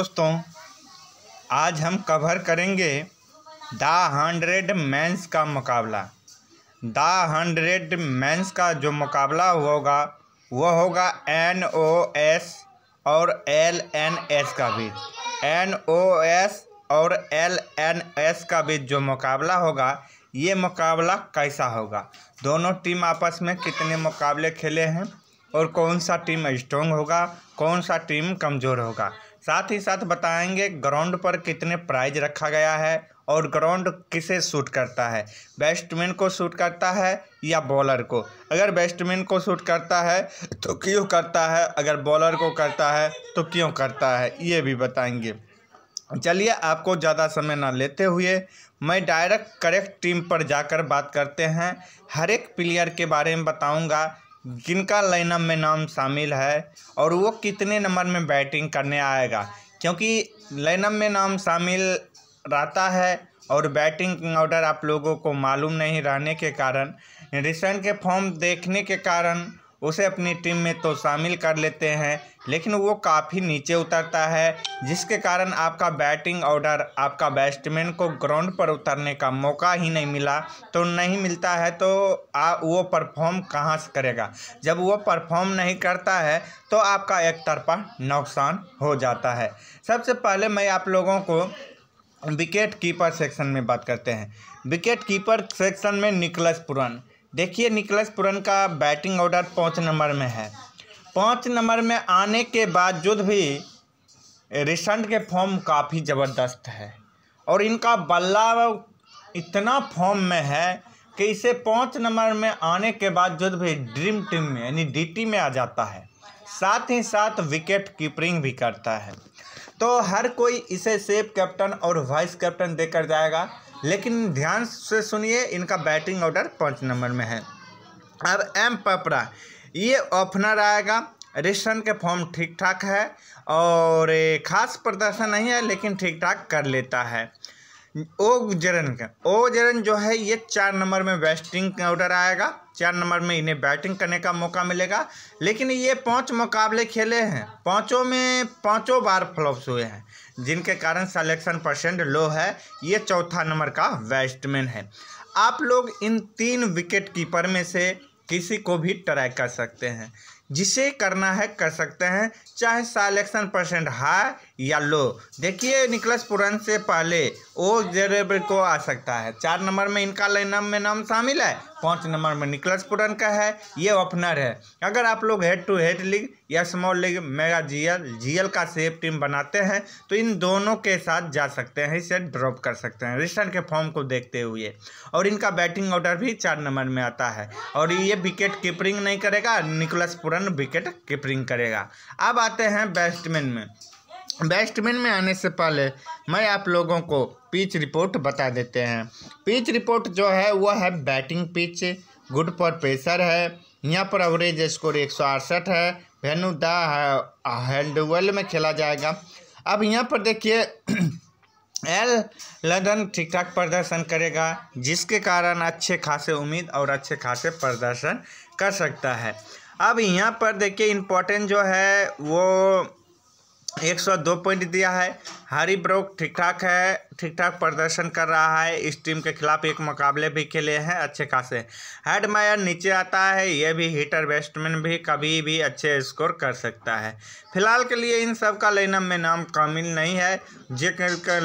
दोस्तों आज हम कवर करेंगे द हंड्रेड मैंस का मुकाबला द हंड्रेड मैंस का जो मुकाबला होगा वह होगा एन ओ एस और एल एन एस का भी एन ओ एस और एल एन एस का भी जो मुकाबला होगा ये मुकाबला कैसा होगा दोनों टीम आपस में कितने मुकाबले खेले हैं और कौन सा टीम स्ट्रॉन्ग होगा कौन सा टीम कमज़ोर होगा साथ ही साथ बताएंगे ग्राउंड पर कितने प्राइज रखा गया है और ग्राउंड किसे सूट करता है बैट्समैन को सूट करता है या बॉलर को अगर बैट्समैन को सूट करता है तो क्यों करता है अगर बॉलर को करता है तो क्यों करता है ये भी बताएंगे चलिए आपको ज़्यादा समय ना लेते हुए मैं डायरेक्ट करेक्ट टीम पर जाकर बात करते हैं हर एक प्लेयर के बारे में बताऊंगा जिनका लाइनअप में नाम शामिल है और वो कितने नंबर में बैटिंग करने आएगा क्योंकि लाइनअप में नाम शामिल रहता है और बैटिंग ऑर्डर आप लोगों को मालूम नहीं रहने के कारण रिसेंट के फॉर्म देखने के कारण उसे अपनी टीम में तो शामिल कर लेते हैं लेकिन वो काफ़ी नीचे उतरता है जिसके कारण आपका बैटिंग ऑर्डर आपका बैट्समैन को ग्राउंड पर उतरने का मौका ही नहीं मिला तो नहीं मिलता है तो आ, वो परफॉर्म कहाँ से करेगा जब वो परफॉर्म नहीं करता है तो आपका एक तरफा नुकसान हो जाता है सबसे पहले मैं आप लोगों को विकेट कीपर सेक्शन में बात करते हैं विकेट कीपर सेक्शन में निकलस पुरन देखिए निकलस पुरन का बैटिंग ऑर्डर पाँच नंबर में है पाँच नंबर में आने के बावजूद भी रिसेंट के फॉर्म काफ़ी ज़बरदस्त है और इनका बल्ला इतना फॉर्म में है कि इसे पाँच नंबर में आने के बावजूद भी ड्रीम टीम में यानी डीटी में आ जाता है साथ ही साथ विकेट कीपरिंग भी करता है तो हर कोई इसे सेफ कैप्टन और वाइस कैप्टन देकर जाएगा लेकिन ध्यान से सुनिए इनका बैटिंग ऑर्डर पाँच नंबर में है अब एम पपरा ये ओपनर आएगा रिशन के फॉर्म ठीक ठाक है और खास प्रदर्शन नहीं है लेकिन ठीक ठाक कर लेता है ओ जरन का ओ जरन जो है ये चार नंबर में बैटिंग ऑर्डर आएगा चार नंबर में इन्हें बैटिंग करने का मौका मिलेगा लेकिन ये पांच मुकाबले खेले हैं पांचों में पांचों बार फ्लॉप्स हुए हैं जिनके कारण सलेक्शन परसेंट लो है ये चौथा नंबर का बैट्समैन है आप लोग इन तीन विकेट कीपर में से किसी को भी ट्राई कर सकते हैं जिसे करना है कर सकते हैं चाहे सलेक्शन परसेंट हाई येलो देखिए निकलस पुरन से पहले ओ जेरेब को आ सकता है चार नंबर में इनका लाइनअप में नाम शामिल है पाँच नंबर में निकलस पुरन का है ये ओपनर है अगर आप लोग हेड टू हेड लीग या small league mega GL GL का सेफ टीम बनाते हैं तो इन दोनों के साथ जा सकते हैं इसे ड्रॉप कर सकते हैं रिसेंट के फॉर्म को देखते हुए और इनका बैटिंग ऑर्डर भी चार नंबर में आता है और ये विकेट कीपरिंग नहीं करेगा निकलस पुरन विकेट कीपरिंग करेगा अब आते हैं बैट्समैन में बैट्समैन में आने से पहले मैं आप लोगों को पिच रिपोर्ट बता देते हैं पिच रिपोर्ट जो है वह है बैटिंग पिच गुड पर प्रेशर है यहाँ पर एवरेज स्कोर एक सौ अड़सठ है वेन्यू द हैंडवेल में खेला जाएगा अब यहाँ पर देखिए एल लंदन ठीक ठाक प्रदर्शन करेगा जिसके कारण अच्छे खासे उम्मीद और अच्छे खासे प्रदर्शन कर सकता है अब यहाँ पर देखिए इम्पोर्टेंट जो है वो एक सौ दो पॉइंट दिया है हरी ब्रोक ठीक ठाक है ठीक ठाक प्रदर्शन कर रहा है इस टीम के खिलाफ एक मुकाबले भी खेले हैं अच्छे खासे हेड मायर नीचे आता है यह भी हिटर बैट्समैन भी कभी भी अच्छे स्कोर कर सकता है फिलहाल के लिए इन सब का लाइनअप में नाम कामिल नहीं है जे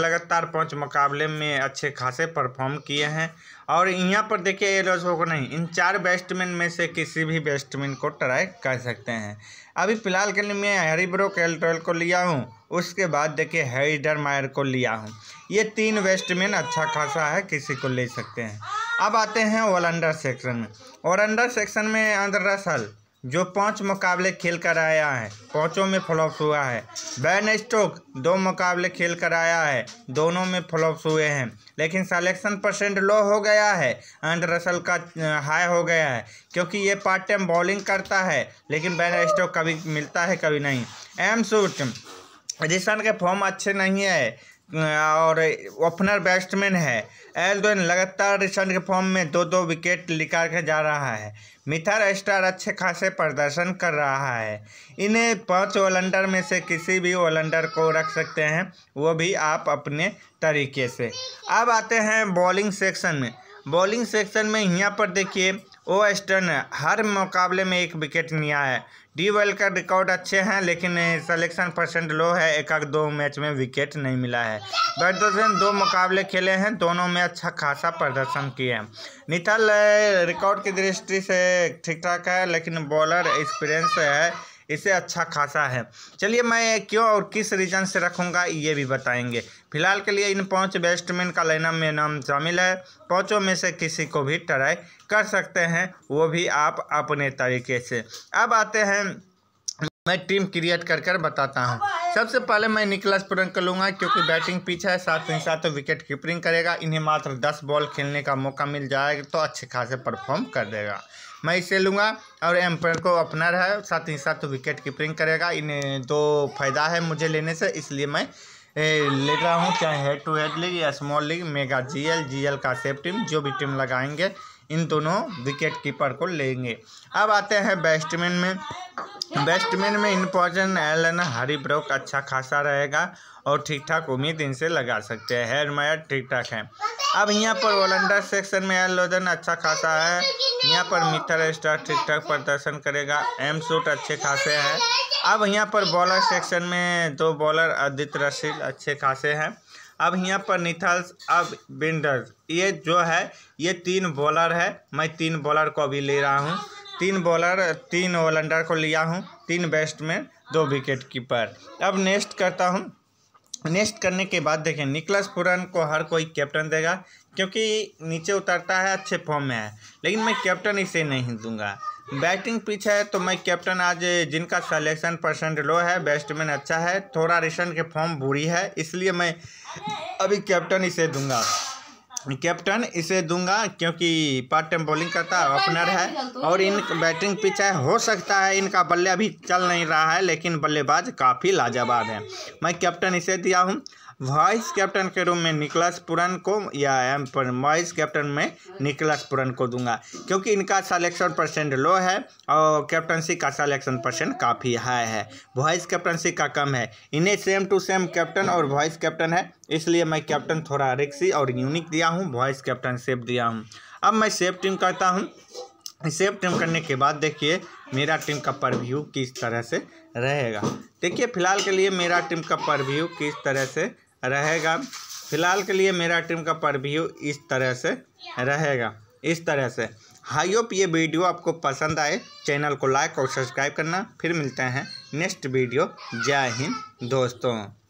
लगातार पाँच मुकाबले में अच्छे खासे परफॉर्म किए हैं और यहाँ पर देखिए ये लोग होगा नहीं इन चार बैट्समैन में से किसी भी बैट्समैन को ट्राई कर सकते हैं अभी फिलहाल के लिए मैं हरी ब्रोक एल को लिया हूँ उसके बाद देखिए हैडर मायर को लिया हूँ ये तीन वेस्टमैन अच्छा खासा है किसी को ले सकते हैं अब आते हैं ओलंडर सेक्शन में ओलंडर सेक्शन में आंद्र रसल जो पांच मुकाबले खेल कर आया है पांचों में फ्लॉप हुआ है बैन स्टोक दो मुकाबले खेल कर आया है दोनों में फ्लॉप हुए हैं लेकिन सलेक्शन परसेंट लो हो गया है एंड रसल का हाई हो गया है क्योंकि ये पार्ट टाइम बॉलिंग करता है लेकिन बैन स्टोक कभी मिलता है कभी नहीं एम सूट रिशन के फॉर्म अच्छे नहीं है और ओपनर बैट्समैन है एल एल्डोन लगातार रिसेंट के फॉर्म में दो दो विकेट निकाल कर जा रहा है मिथर स्टार अच्छे खासे प्रदर्शन कर रहा है इन्हें पांच ओलंडर में से किसी भी ओलंडर को रख सकते हैं वो भी आप अपने तरीके से अब आते हैं बॉलिंग सेक्शन में बॉलिंग सेक्शन में यहाँ पर देखिए ओ एस्टर्न हर मुकाबले में एक विकेट लिया है डी वर्ल्ड का रिकॉर्ड अच्छे हैं लेकिन सिलेक्शन परसेंट लो है एक आध दो मैच में विकेट नहीं मिला है बर्दोजन दो मुकाबले खेले हैं दोनों में अच्छा खासा प्रदर्शन किया है निथल रिकॉर्ड की दृष्टि से ठीक ठाक है लेकिन बॉलर एक्सपीरियंस है इसे अच्छा खासा है चलिए मैं क्यों और किस रीजन से रखूँगा ये भी बताएंगे फिलहाल के लिए इन पांच बैट्समैन का लाइनअप में नाम शामिल है पांचों में से किसी को भी ट्राई कर सकते हैं वो भी आप अपने तरीके से अब आते हैं मैं टीम क्रिएट कर कर बताता हूँ सबसे पहले मैं निकलस कर लूँगा क्योंकि बैटिंग पिच है साथ ही साथ विकेट कीपरिंग करेगा इन्हें मात्र दस बॉल खेलने का मौका मिल जाएगा तो अच्छे खासे परफॉर्म कर देगा मैं इसे लूँगा और एम्पायर को अपना है साथ ही साथ विकेट कीपरिंग करेगा इन्हें दो फायदा है मुझे लेने से इसलिए मैं ले रहा हूँ चाहे हेड टू हेड लीग या small league mega GL GL का सेफ टीम जो भी टीम लगाएंगे इन दोनों विकेट कीपर को लेंगे अब आते हैं बैट्समैन में बैट्समैन में इम्पोर्टेंट एलन ब्रोक अच्छा खासा रहेगा और ठीक ठाक उम्मीद इनसे लगा सकते हैं हेयर मायर ठीक ठाक है अब यहाँ पर वलंडर सेक्शन में एलोजन अच्छा खासा है यहाँ पर मीटर स्टार ठीक ठाक प्रदर्शन करेगा एम सूट अच्छे खासे हैं अब यहाँ पर बॉलर सेक्शन में दो बॉलर अदित रशीद अच्छे खासे हैं अब यहाँ पर निथल्स अब बिंडर्स ये जो है ये तीन बॉलर है मैं तीन बॉलर को अभी ले रहा हूँ तीन बॉलर तीन ओलंडर को लिया हूँ तीन बेस्ट में दो विकेट कीपर अब नेक्स्ट करता हूँ नेक्स्ट करने के बाद देखें निकलस पुरन को हर कोई कैप्टन देगा क्योंकि नीचे उतरता है अच्छे फॉर्म में है लेकिन मैं कैप्टन इसे नहीं दूंगा बैटिंग पिच है तो मैं कैप्टन आज जिनका सलेक्शन परसेंट लो है बैट्समैन अच्छा है थोड़ा रिसेंट के फॉर्म बुरी है इसलिए मैं अभी कैप्टन इसे दूंगा कैप्टन इसे दूंगा क्योंकि पार्ट टाइम बॉलिंग हाँ, करता हाँ, है ओपनर है तो। और इन बैटिंग पिच है हो सकता है इनका बल्ले अभी चल नहीं रहा है लेकिन बल्लेबाज काफ़ी लाजवाब है मैं कैप्टन इसे दिया हूँ वाइस कैप्टन के रूप में निकलस पुरन को या एम पर वाइस कैप्टन में निकलस पुरन को दूंगा क्योंकि इनका सलेक्शन परसेंट लो है और कैप्टनसी का सलेक्शन परसेंट काफ़ी हाई है वाइस कैप्टनसी का कम है इन्हें सेम टू सेम कैप्टन और वाइस कैप्टन है इसलिए मैं कैप्टन थोड़ा रिक्सी और यूनिक दिया हूँ वाइस कैप्टन सेफ दिया हूँ अब मैं सेफ टीम करता हूँ सेव टीम करने के बाद देखिए मेरा टीम का परव्यू किस तरह से रहेगा देखिए फिलहाल के लिए मेरा टीम का परव्यू किस तरह से रहेगा फिलहाल के लिए मेरा टीम का परव्यू इस तरह से रहेगा इस तरह से हाई होप ये वीडियो आपको पसंद आए चैनल को लाइक और सब्सक्राइब करना फिर मिलते हैं नेक्स्ट वीडियो जय हिंद दोस्तों